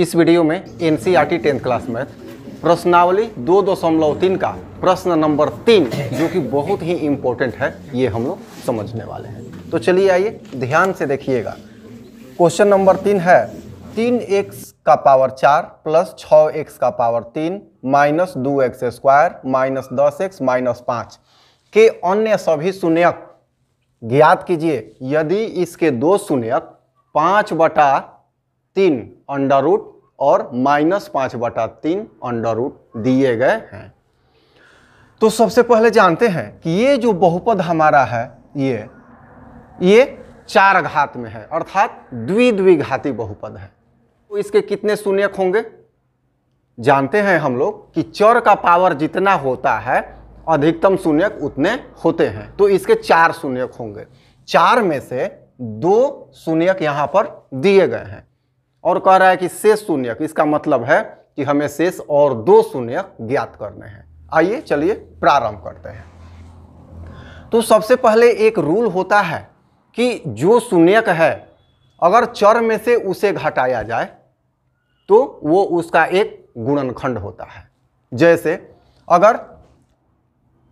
इस वीडियो में N C R T tenth class math प्रश्नावली दो दशमलव तीन का प्रश्न नंबर तीन जो कि बहुत ही इम्पोर्टेंट है ये हम लोग समझने वाले हैं तो चलिए आइए ध्यान से देखिएगा क्वेश्चन नंबर तीन है तीन एक्स का पावर चार प्लस छः एक्स का पावर तीन माइनस दो एक्स स्क्वायर माइनस दस एक्स माइनस पाँच के अन्य सभी शून्यक ज्ञात कीजिए यदि इसके दो शून्यक पाँच बटा तीन अंडर रूट और माइनस पाँच बटा तीन अंडर रूट दिए गए हैं तो सबसे पहले जानते हैं कि ये जो बहुपद हमारा है ये ये चार घात में है अर्थात द्विद्विघाती बहुपद है तो इसके कितने शून्यक होंगे जानते हैं हम लोग कि चर का पावर जितना होता है अधिकतम शून्यक उतने होते हैं तो इसके चार शून्यक होंगे चार में से दो शून्यक यहाँ पर दिए गए हैं और कह रहा है कि शेष शून्य इसका मतलब है कि हमें शेष और दो शून्य ज्ञात करने हैं आइए चलिए प्रारंभ करते हैं तो सबसे पहले एक रूल होता है कि जो शून्यक है अगर चर में से उसे घटाया जाए तो वो उसका एक गुणनखंड होता है जैसे अगर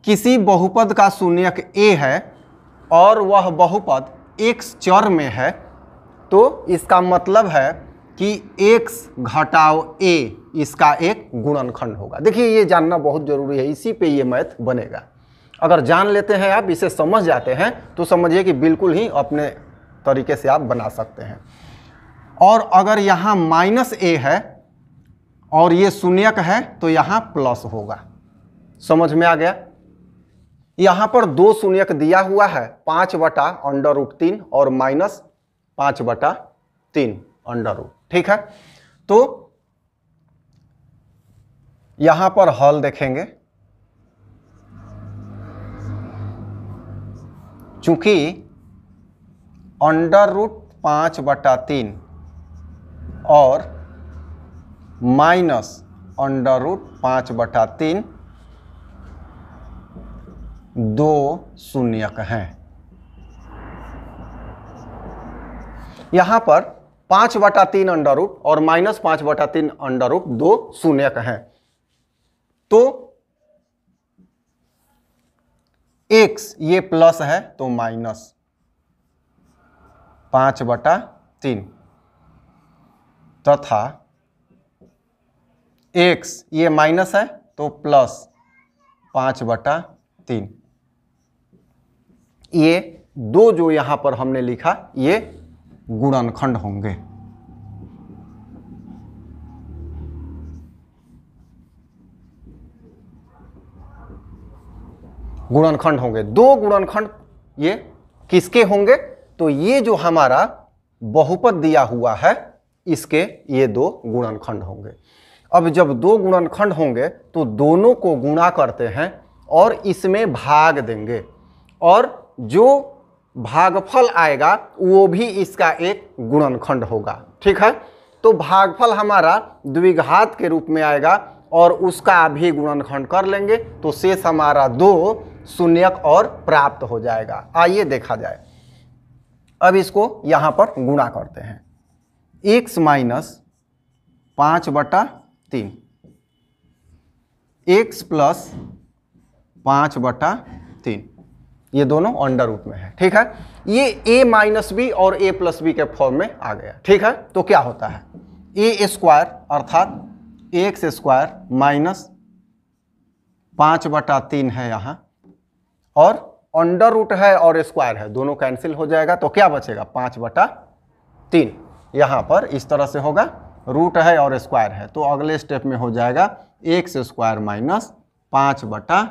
किसी बहुपद का शून्यक ए है और वह बहुपद एक चर में है तो इसका मतलब है कि x घटाओ a इसका एक गुणनखंड होगा देखिए ये जानना बहुत जरूरी है इसी पे ये मैथ बनेगा अगर जान लेते हैं आप इसे समझ जाते हैं तो समझिए कि बिल्कुल ही अपने तरीके से आप बना सकते हैं और अगर यहाँ माइनस ए है और ये शून्यक है तो यहाँ प्लस होगा समझ में आ गया यहाँ पर दो शून्यक दिया हुआ है पाँच बटा अंडर रूट तीन और माइनस पाँच बटा तीन अंडर रूट ठीक है तो यहां पर हॉल देखेंगे चूंकि अंडर रूट पांच बटा तीन और माइनस अंडर रूट पांच बटा तीन दो शून्यक हैं यहां पर पांच बटा तीन अंडर रूट और माइनस पांच बटा तीन अंडर रूट दो शून्य है तो एक ये प्लस है तो माइनस पांच बटा तीन तथा एक्स ये माइनस है तो प्लस पांच बटा तीन ये दो जो यहां पर हमने लिखा ये गुणनखंड होंगे गुणनखंड होंगे दो गुणनखंड ये किसके होंगे तो ये जो हमारा बहुपद दिया हुआ है इसके ये दो गुणनखंड होंगे अब जब दो गुणनखंड होंगे तो दोनों को गुणा करते हैं और इसमें भाग देंगे और जो भागफल आएगा वो भी इसका एक गुणनखंड होगा ठीक है तो भागफल हमारा द्विघात के रूप में आएगा और उसका भी गुणनखंड कर लेंगे तो शेष हमारा दो शून्यक और प्राप्त हो जाएगा आइए देखा जाए अब इसको यहाँ पर गुणा करते हैं एक्स माइनस पाँच बटा तीन एक्स प्लस पाँच बटा तीन ये दोनों अंडर रूट में है ठीक है ये ए माइनस बी और ए प्लस बी के फॉर्म में आ गया ठीक है तो क्या होता है ए स्क्वायर अर्थात एक्स स्क्वायर माइनस पाँच बटा तीन है यहाँ और अंडर रूट है और स्क्वायर है दोनों कैंसिल हो जाएगा तो क्या बचेगा पाँच बटा तीन यहाँ पर इस तरह से होगा रूट है और स्क्वायर है तो अगले स्टेप में हो जाएगा एक्स स्क्वायर माइनस पाँच बटा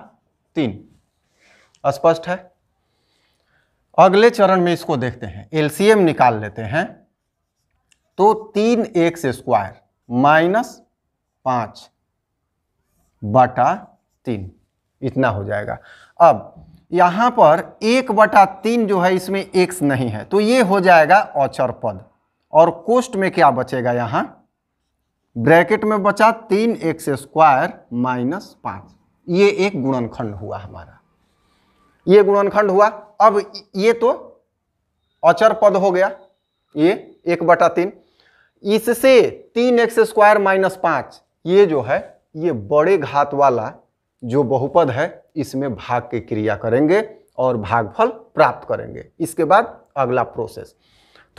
तीन स्पष्ट है अगले चरण में इसको देखते हैं एलसीएम निकाल लेते हैं तो तीन एक्स स्क्वायर माइनस पांच बटा तीन इतना हो जाएगा अब यहां पर एक बटा तीन जो है इसमें एक्स नहीं है तो ये हो जाएगा अचर पद और कोष्ट में क्या बचेगा यहां ब्रैकेट में बचा तीन एक्स स्क्वायर माइनस पांच ये एक गुणनखंड हुआ हमारा ये गुणनखंड हुआ अब ये तो अचर पद हो गया ये एक बटा तीन इससे तीन एक्स स्क्वायर माइनस पांच ये जो है ये बड़े घात वाला जो बहुपद है इसमें भाग की क्रिया करेंगे और भागफल प्राप्त करेंगे इसके बाद अगला प्रोसेस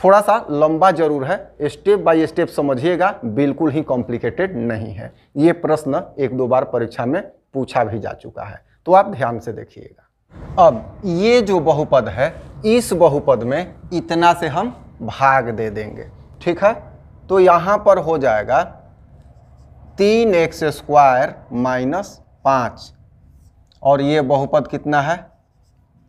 थोड़ा सा लंबा जरूर है स्टेप बाय स्टेप समझिएगा बिल्कुल ही कॉम्प्लिकेटेड नहीं है ये प्रश्न एक दो बार परीक्षा में पूछा भी जा चुका है तो आप ध्यान से देखिएगा अब ये जो बहुपद है इस बहुपद में इतना से हम भाग दे देंगे ठीक है तो यहाँ पर हो जाएगा तीन एक्स स्क्वायर माइनस पाँच और ये बहुपद कितना है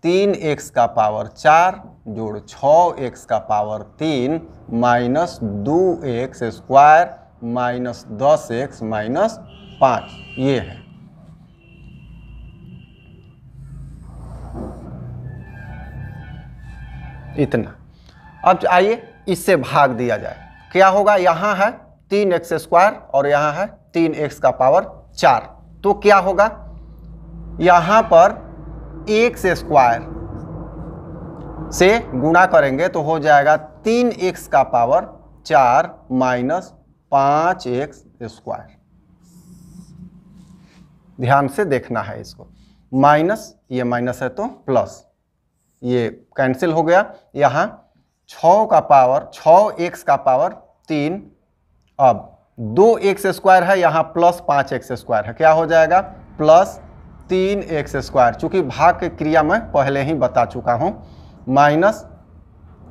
तीन एक्स का पावर चार जोड़ छः एक्स का पावर तीन माइनस दो एक्स स्क्वायर माइनस दस एक्स माइनस पाँच ये है इतना अब आइए इससे भाग दिया जाए क्या होगा यहाँ है तीन एक्स स्क्वायर और यहाँ है तीन एक्स का पावर चार तो क्या होगा यहाँ पर एक्स स्क्वायर से गुणा करेंगे तो हो जाएगा तीन एक्स का पावर चार माइनस पाँच एक्स स्क्वायर ध्यान से देखना है इसको माइनस ये माइनस है तो प्लस ये कैंसिल हो गया यहाँ छ का पावर छः एक्स का पावर तीन अब दो एक्स स्क्वायर है यहाँ प्लस पाँच एक्स स्क्वायर है क्या हो जाएगा प्लस तीन एक्स स्क्वायर चूँकि भाग के क्रिया मैं पहले ही बता चुका हूँ माइनस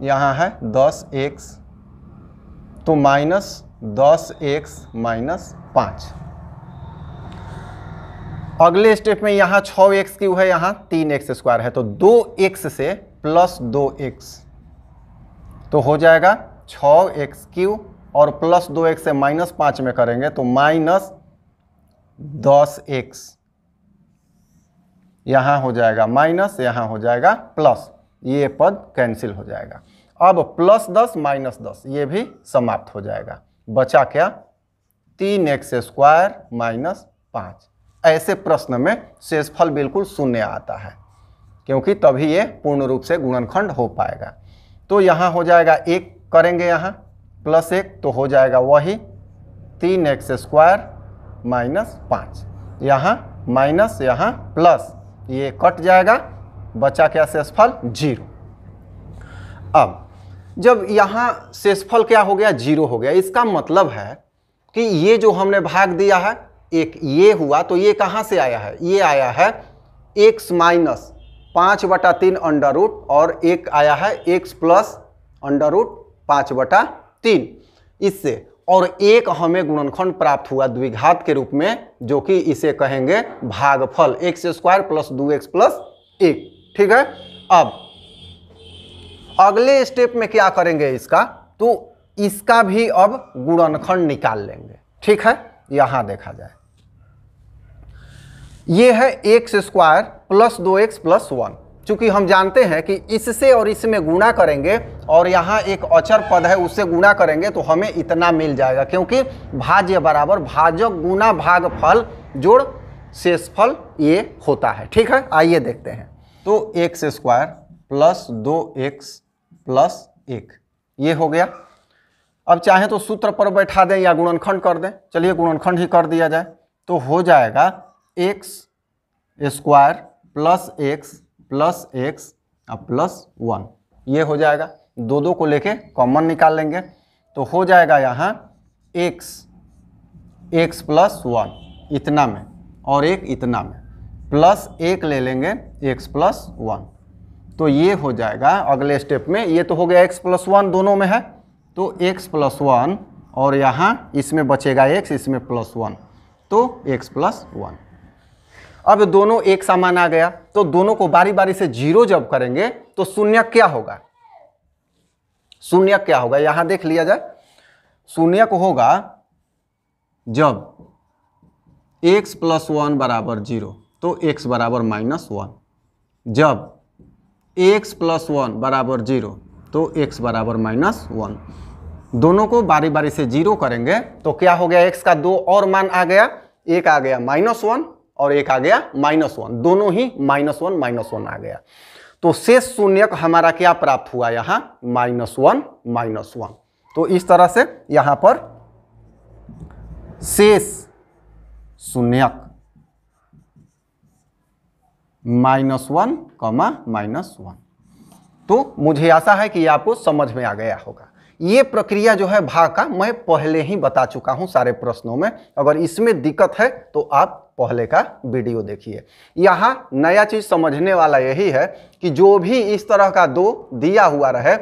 यहाँ है दस एक्स तो माइनस दस एक्स माइनस पाँच अगले स्टेप में यहाँ छः एक्स क्यू है यहाँ तीन एक्स स्क्वायर है तो दो एक्स से प्लस दो एक्स तो हो जाएगा छः एक्स क्यू और प्लस दो एक्स से माइनस पाँच में करेंगे तो माइनस दस एक्स यहाँ हो जाएगा माइनस यहाँ हो जाएगा प्लस ये पद कैंसिल हो जाएगा अब प्लस दस माइनस दस ये भी समाप्त हो जाएगा बचा क्या तीन एक्स स्क्वायर माइनस पाँच ऐसे प्रश्न में शेषफल बिल्कुल शून्य आता है क्योंकि तभी ये पूर्ण रूप से गुणनखंड हो पाएगा तो यहाँ हो जाएगा एक करेंगे यहाँ प्लस एक तो हो जाएगा वही तीन एक्स स्क्वायर माइनस पाँच यहाँ माइनस यहाँ प्लस ये कट जाएगा बचा क्या शेषफल जीरो अब जब यहाँ शेषफल क्या हो गया जीरो हो गया इसका मतलब है कि ये जो हमने भाग दिया है एक ये हुआ तो ये कहाँ से आया है ये आया है एक्स माइनस पाँच बटा तीन अंडर रूट और एक आया है एक्स प्लस अंडर रूट पाँच बटा तीन इससे और एक हमें गुणनखंड प्राप्त हुआ द्विघात के रूप में जो कि इसे कहेंगे भागफल एक्स स्क्वायर प्लस दो एक्स प्लस एक ठीक है अब अगले स्टेप में क्या करेंगे इसका तो इसका भी अब गुणनखंड निकाल लेंगे ठीक है यहाँ देखा जाए ये है एक्स स्क्वायर प्लस दो एक्स प्लस वन चूँकि हम जानते हैं कि इससे और इसमें गुणा करेंगे और यहाँ एक अचर पद है उससे गुणा करेंगे तो हमें इतना मिल जाएगा क्योंकि भाज्य बराबर भाजक गुना फल जोड़ शेषफल ये होता है ठीक है आइए देखते हैं तो एक्स स्क्वायर प्लस दो एक्स प्लस एक ये हो गया अब चाहे तो सूत्र पर बैठा दें या गुणनखंड कर दें चलिए गुणनखंड ही कर दिया जाए तो हो जाएगा x square plus x plus x और प्लस वन ये हो जाएगा दो दो को लेके कॉमन निकाल लेंगे तो हो जाएगा यहाँ एक्स एक्स प्लस वन इतना में और एक इतना में प्लस एक ले लेंगे एक्स प्लस वन तो ये हो जाएगा अगले स्टेप में ये तो हो गया एक्स प्लस वन दोनों में है तो एक्स प्लस वन और यहाँ इसमें बचेगा एक्स इसमें प्लस वन तो एक्स प्लस वन अब दोनों एक समान आ गया तो दोनों को बारी बारी से जीरो जब करेंगे तो शून्य क्या होगा शून्य क्या होगा यहां देख लिया जाए शून्य को होगा जब x प्लस वन बराबर जीरो तो x बराबर माइनस वन जब x प्लस वन बराबर जीरो तो x बराबर माइनस वन दोनों को बारी बारी से जीरो करेंगे तो क्या हो गया x का दो और मान आ गया एक आ गया माइनस वन और एक आ गया माइनस वन दोनों ही माइनस वन माइनस वन आ गया तो शेष शून्य हमारा क्या प्राप्त हुआ यहाँ माइनस वन माइनस वन तो इस तरह से यहाँ पर शेष शून्यक minus one comma minus one तो मुझे आशा है कि आपको समझ में आ गया होगा ये प्रक्रिया जो है भाग का मैं पहले ही बता चुका हूँ सारे प्रश्नों में अगर इसमें दिक्कत है तो आप पहले का वीडियो देखिए यहाँ नया चीज़ समझने वाला यही है कि जो भी इस तरह का दो दिया हुआ रहे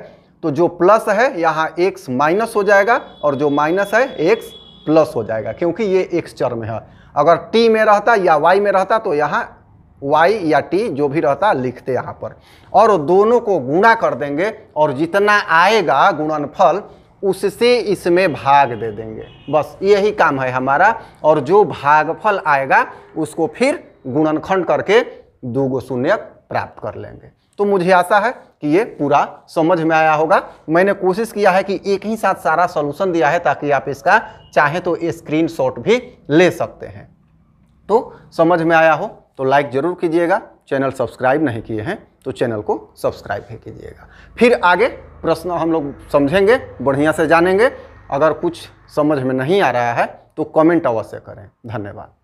तो जो प्लस है यहाँ एक्स माइनस हो जाएगा और जो माइनस है एक्स प्लस हो जाएगा क्योंकि ये एक्स चर में है अगर टी में रहता या वाई में रहता तो यहाँ वाई या टी जो भी रहता लिखते यहाँ पर और दोनों को गुणा कर देंगे और जितना आएगा गुणनफल उससे इसमें भाग दे देंगे बस यही काम है हमारा और जो भागफल आएगा उसको फिर गुणनखंड करके दो गो शून्य प्राप्त कर लेंगे तो मुझे आशा है कि ये पूरा समझ में आया होगा मैंने कोशिश किया है कि एक ही साथ सारा सॉल्यूशन दिया है ताकि आप इसका चाहे तो स्क्रीनशॉट भी ले सकते हैं तो समझ में आया हो तो लाइक ज़रूर कीजिएगा चैनल सब्सक्राइब नहीं किए हैं तो चैनल को सब्सक्राइब भी कीजिएगा फिर आगे प्रश्न हम लोग समझेंगे बढ़िया से जानेंगे अगर कुछ समझ में नहीं आ रहा है तो कमेंट अवश्य करें धन्यवाद